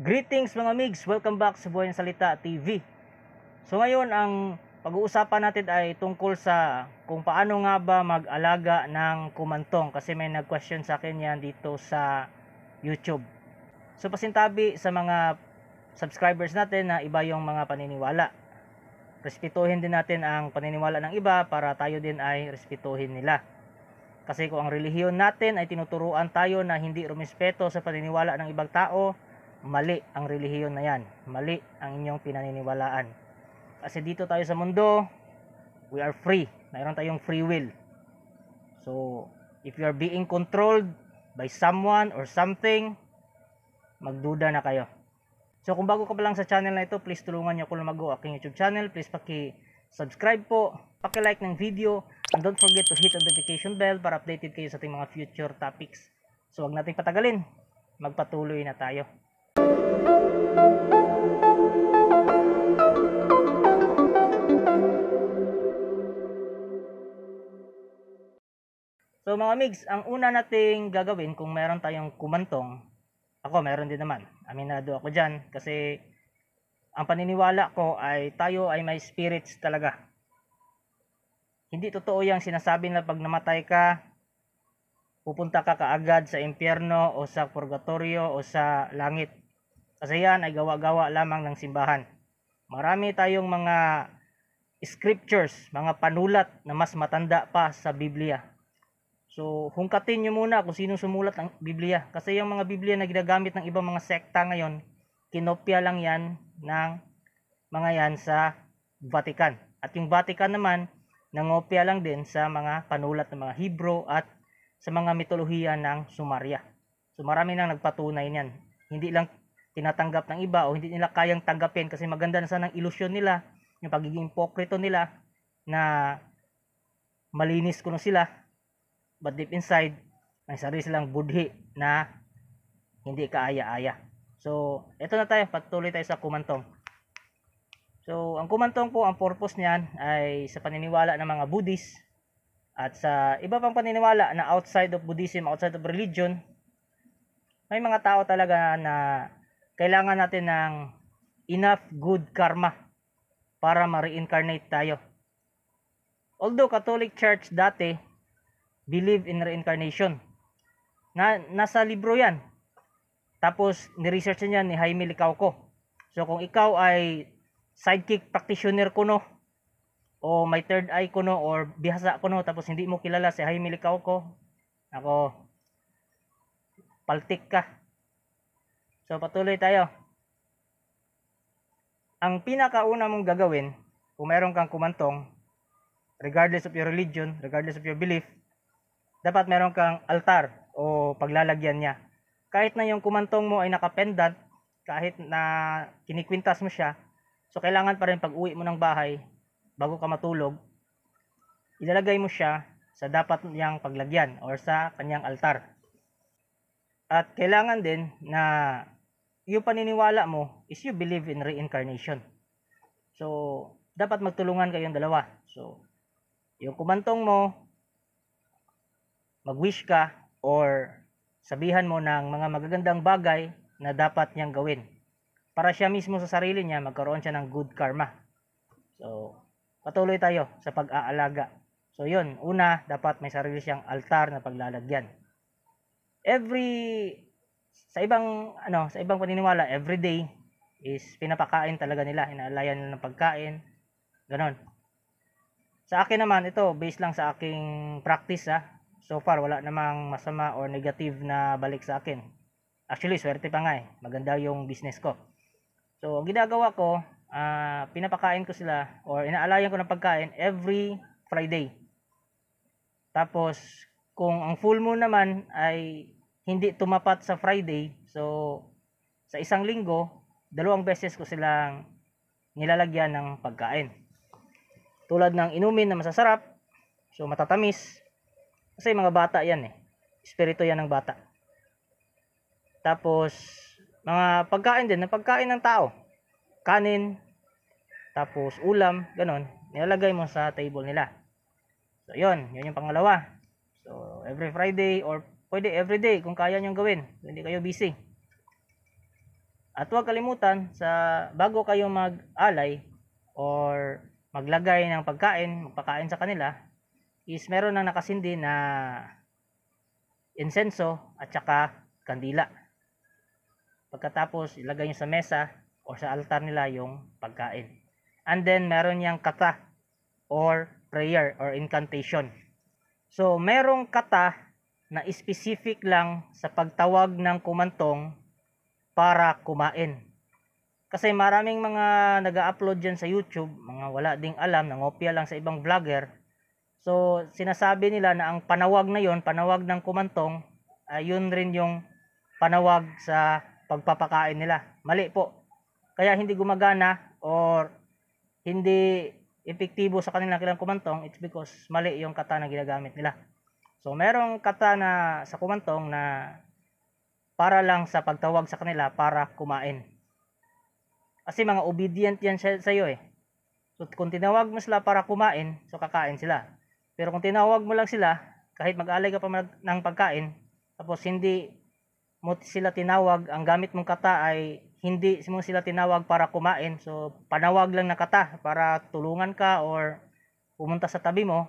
Greetings mga migs, welcome back sa Buhay ng Salita TV. So ngayon ang pag-uusapan natin ay tungkol sa kung paano nga ba mag-alaga ng kumantong kasi may nag-question sa akin yan dito sa YouTube. So pasintabi sa mga subscribers natin na iba yung mga paniniwala. Respetuhin din natin ang paniniwala ng iba para tayo din ay respetuhin nila. Kasi kung ang relihiyon natin ay tinuturuan tayo na hindi rumispeto sa paniniwala ng ibang tao, mali ang relihiyon na yan. Mali ang inyong pinaniniwalaan. Kasi dito tayo sa mundo, we are free. Mayroon tayong free will. So, if you are being controlled by someone or something, magduda na kayo. So, kung bago ka pa lang sa channel na ito, please tulungan niyo ako lumago aking YouTube channel. Please paki-subscribe po, paki-like ng video, and don't forget to hit the notification bell para updated kayo sa ating mga future topics. So, wag nating patagalin. Magpatuloy na tayo. So mga migs, ang una nating gagawin kung meron tayong kumantong, ako meron din naman. Aminado ako dyan kasi ang paniniwala ko ay tayo ay may spirits talaga. Hindi totoo yung sinasabi na pag namatay ka, pupunta ka kaagad sa impyerno o sa purgatorio o sa langit. Kasi yan ay gawa-gawa lamang ng simbahan. Marami tayong mga scriptures, mga panulat na mas matanda pa sa Biblia. So, hungkatin nyo muna kung sino sumulat ang Biblia. Kasi yung mga Biblia na ginagamit ng ibang mga sekta ngayon, kinopya lang yan ng mga yan sa Vatican. At yung Vatican naman, nangopya lang din sa mga panulat ng mga Hebrew at sa mga mitolohiya ng Sumaria. So marami nang nagpatunay niyan. Hindi lang tinatanggap ng iba o hindi nila kayang tanggapin kasi maganda na sana ang ilusyon nila, yung pagiging hipokrito nila na malinis kuno sila but deep inside may sarili silang budhi na hindi kaaya-aya. So, ito na tayo, patuloy tayo sa kumantong. So, ang kumantong po, ang purpose niyan ay sa paniniwala ng mga Buddhist at sa iba pang paniniwala na outside of Buddhism, outside of religion, may mga tao talaga na kailangan natin ng enough good karma para ma-reincarnate tayo. Although Catholic Church dati believe in reincarnation. Na, nasa libro yan. Tapos, ni-research niya ni Jaime Licauco. So, kung ikaw ay sidekick practitioner ko no, o may third eye ko no or bihasa ko no tapos hindi mo kilala si Jaime Likaw ko ako paltik ka so patuloy tayo ang pinakauna mong gagawin kung meron kang kumantong regardless of your religion regardless of your belief dapat meron kang altar o paglalagyan niya kahit na yung kumantong mo ay nakapendant kahit na kinikwintas mo siya so kailangan pa rin pag uwi mo ng bahay bago ka matulog, ilalagay mo siya sa dapat niyang paglagyan or sa kanyang altar. At kailangan din na yung paniniwala mo is you believe in reincarnation. So, dapat magtulungan kayong dalawa. So, yung kumantong mo, mag-wish ka, or sabihan mo ng mga magagandang bagay na dapat niyang gawin. Para siya mismo sa sarili niya, magkaroon siya ng good karma. So, patuloy tayo sa pag-aalaga. So yun, una, dapat may sarili siyang altar na paglalagyan. Every sa ibang ano, sa ibang paniniwala, every day is pinapakain talaga nila, inaalayan nila ng pagkain, ganon. Sa akin naman, ito, based lang sa aking practice ha, ah. so far wala namang masama or negative na balik sa akin. Actually, swerte pa nga eh. Maganda yung business ko. So, ang ginagawa ko, uh, pinapakain ko sila or inaalayan ko ng pagkain every Friday. Tapos, kung ang full moon naman ay hindi tumapat sa Friday, so sa isang linggo, dalawang beses ko silang nilalagyan ng pagkain. Tulad ng inumin na masasarap, so matatamis, kasi mga bata yan eh. Espiritu yan ng bata. Tapos, mga pagkain din, na pagkain ng tao kanin, tapos ulam, ganun, nilalagay mo sa table nila. So, yun. Yun yung pangalawa. So, every Friday or pwede every day kung kaya nyo gawin. Hindi kayo busy. At huwag kalimutan sa bago kayo mag-alay or maglagay ng pagkain, magpakain sa kanila, is meron na nakasindi na insenso at saka kandila. Pagkatapos, ilagay nyo sa mesa o sa altar nila yung pagkain. And then meron yang kata or prayer or incantation. So merong kata na specific lang sa pagtawag ng kumantong para kumain. Kasi maraming mga nag upload dyan sa YouTube, mga wala ding alam, nangopya lang sa ibang vlogger. So, sinasabi nila na ang panawag na yon panawag ng kumantong, ay yun rin yung panawag sa pagpapakain nila. Mali po kaya hindi gumagana or hindi epektibo sa kanilang kilang kumantong, it's because mali yung kata na ginagamit nila. So, merong kata na sa kumantong na para lang sa pagtawag sa kanila para kumain. Kasi mga obedient yan sa iyo eh. So, kung tinawag mo sila para kumain, so kakain sila. Pero kung tinawag mo lang sila, kahit mag-alay ka pa ng pagkain, tapos hindi mo sila tinawag, ang gamit mong kata ay hindi mo sila tinawag para kumain. So, panawag lang na kata para tulungan ka or pumunta sa tabi mo.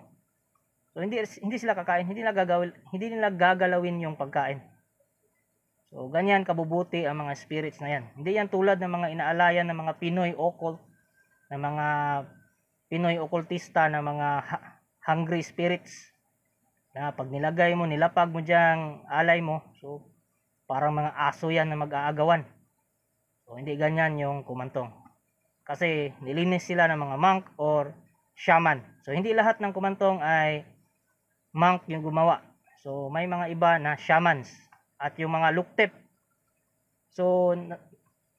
So, hindi, hindi sila kakain. Hindi nila, gagawin, hindi nila gagalawin yung pagkain. So, ganyan kabubuti ang mga spirits na yan. Hindi yan tulad ng mga inaalayan ng mga Pinoy occult, ng mga Pinoy occultista, ng mga hungry spirits na pag nilagay mo, nilapag mo diyang alay mo, so parang mga aso yan na mag-aagawan. So, hindi ganyan yung kumantong. Kasi nilinis sila ng mga monk or shaman. So, hindi lahat ng kumantong ay monk yung gumawa. So, may mga iba na shamans at yung mga luktip. So,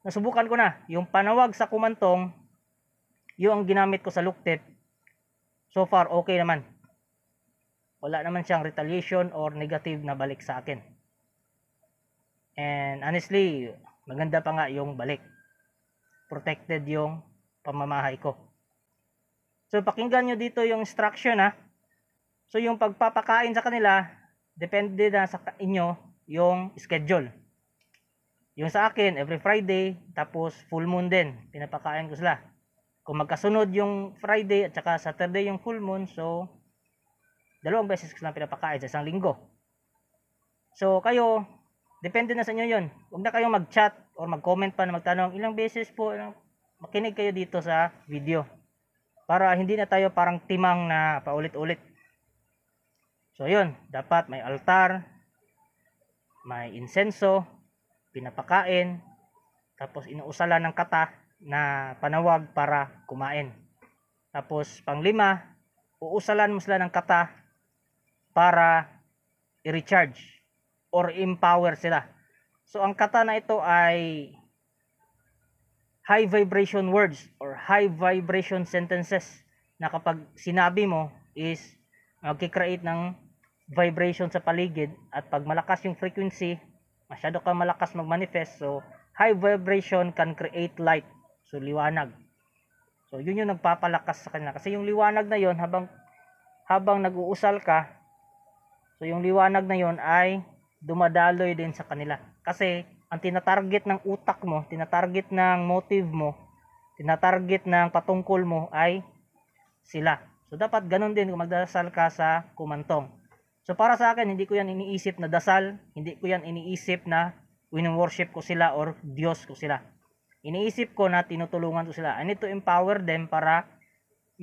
nasubukan ko na. Yung panawag sa kumantong, yung ang ginamit ko sa luktip, so far okay naman. Wala naman siyang retaliation or negative na balik sa akin. And honestly, maganda pa nga yung balik. Protected yung pamamahay ko. So pakinggan nyo dito yung instruction ha. So yung pagpapakain sa kanila, depende na sa inyo yung schedule. Yung sa akin, every Friday, tapos full moon din, pinapakain ko sila. Kung magkasunod yung Friday at saka Saturday yung full moon, so dalawang beses ko na pinapakain sa isang linggo. So kayo, Depende na sa inyo yun. Huwag na kayong mag-chat or mag-comment pa na magtanong ilang beses po ilang, makinig kayo dito sa video. Para hindi na tayo parang timang na paulit-ulit. So yun, dapat may altar, may insenso, pinapakain, tapos inuusala ng kata na panawag para kumain. Tapos panglima, uusalan mo sila ng kata para i-recharge or empower sila. So ang kata na ito ay high vibration words or high vibration sentences na kapag sinabi mo is magkikreate ng vibration sa paligid at pag malakas yung frequency, masyado ka malakas mag-manifest. So, high vibration can create light. So, liwanag. So, yun yung nagpapalakas sa kanila. Kasi yung liwanag na yon habang habang nag-uusal ka, so yung liwanag na yon ay dumadaloy din sa kanila. Kasi ang tinatarget ng utak mo, tinatarget ng motive mo, tinatarget ng patungkol mo ay sila. So dapat ganun din kung magdasal ka sa kumantong. So para sa akin, hindi ko yan iniisip na dasal, hindi ko yan iniisip na win-worship ko sila or Diyos ko sila. Iniisip ko na tinutulungan ko sila. I need to empower them para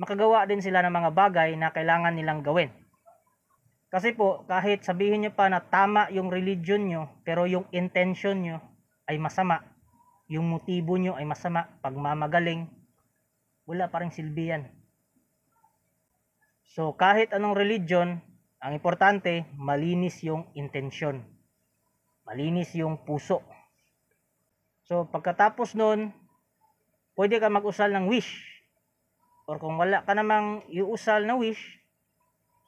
makagawa din sila ng mga bagay na kailangan nilang gawin. Kasi po, kahit sabihin nyo pa na tama yung religion nyo, pero yung intention nyo ay masama, yung motibo nyo ay masama, pagmamagaling, wala pa rin silbi yan. So, kahit anong religion, ang importante, malinis yung intention. Malinis yung puso. So, pagkatapos nun, pwede ka mag-usal ng wish. Or kung wala ka namang iusal na wish,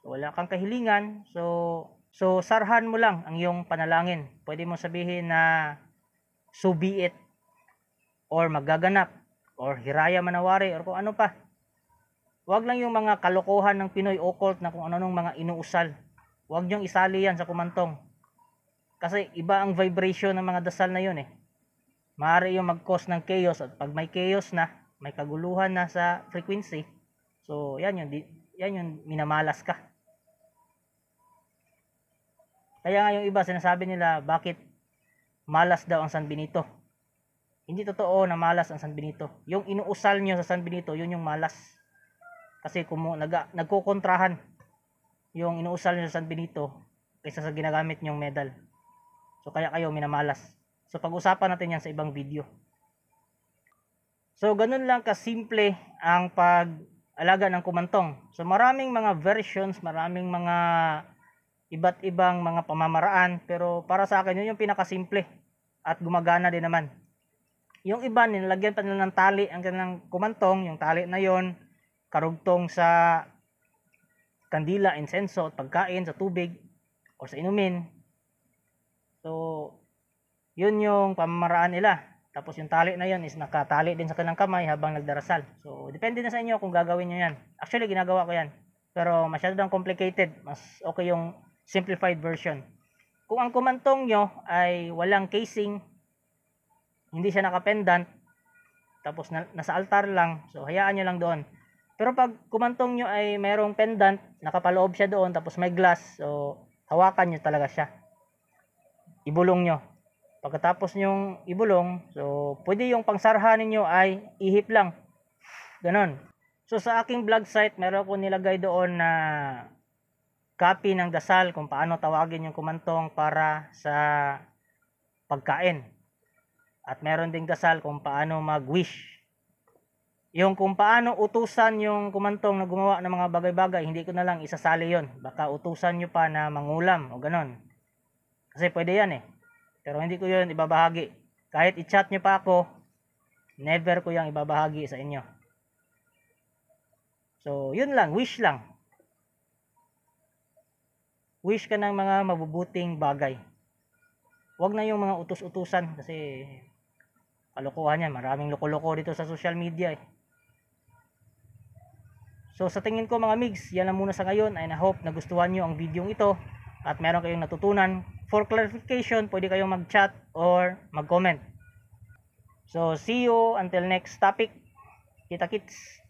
wala kang kahilingan, so so sarhan mo lang ang iyong panalangin. Pwede mo sabihin na so be it or magaganap or hiraya manawari or kung ano pa. Huwag lang yung mga kalokohan ng Pinoy occult na kung ano-anong mga inuusal. Huwag niyong isali yan sa kumantong. Kasi iba ang vibration ng mga dasal na yun eh. Maaari yung mag ng chaos at pag may chaos na, may kaguluhan na sa frequency, so yan yun, yan yun, minamalas ka. Kaya nga yung iba sinasabi nila bakit malas daw ang San Benito. Hindi totoo na malas ang San Benito. Yung inuusal nyo sa San Benito, yun yung malas. Kasi kumu, nag, nagkukontrahan yung inuusal nyo sa San Benito kaysa sa ginagamit nyong medal. So kaya kayo minamalas. So pag-usapan natin yan sa ibang video. So ganun lang kasimple ang pag-alaga ng kumantong. So maraming mga versions, maraming mga iba't ibang mga pamamaraan pero para sa akin yun yung pinakasimple at gumagana din naman. Yung iba nilagyan pa nila ng tali ang kanilang kumantong, yung tali na yon karugtong sa kandila, insenso, at pagkain sa tubig o sa inumin. So, yun yung pamamaraan nila. Tapos yung tali na yun is nakatali din sa kanilang kamay habang nagdarasal. So, depende na sa inyo kung gagawin nyo yan. Actually, ginagawa ko yan. Pero masyadong complicated. Mas okay yung simplified version. Kung ang kumantong nyo ay walang casing, hindi siya nakapendant, tapos na, nasa altar lang, so hayaan nyo lang doon. Pero pag kumantong nyo ay mayroong pendant, nakapaloob siya doon, tapos may glass, so hawakan nyo talaga siya. Ibulong nyo. Pagkatapos nyong ibulong, so pwede yung pangsarhanin nyo ay ihip lang. Ganon. So sa aking blog site, meron ko nilagay doon na copy ng dasal kung paano tawagin yung kumantong para sa pagkain. At meron ding dasal kung paano mag-wish. Yung kung paano utusan yung kumantong na gumawa ng mga bagay-bagay, hindi ko na lang isasali yon. Baka utusan nyo pa na mangulam o ganon. Kasi pwede yan eh. Pero hindi ko yon ibabahagi. Kahit i-chat nyo pa ako, never ko yung ibabahagi sa inyo. So, yun lang. Wish lang wish ka ng mga mabubuting bagay. Huwag na yung mga utos-utusan kasi kalokohan yan. Maraming loko-loko dito sa social media eh. So sa tingin ko mga migs, yan lang muna sa ngayon and I hope na gustuhan nyo ang video ito at meron kayong natutunan. For clarification, pwede kayong mag-chat or mag-comment. So see you until next topic. Kita kits!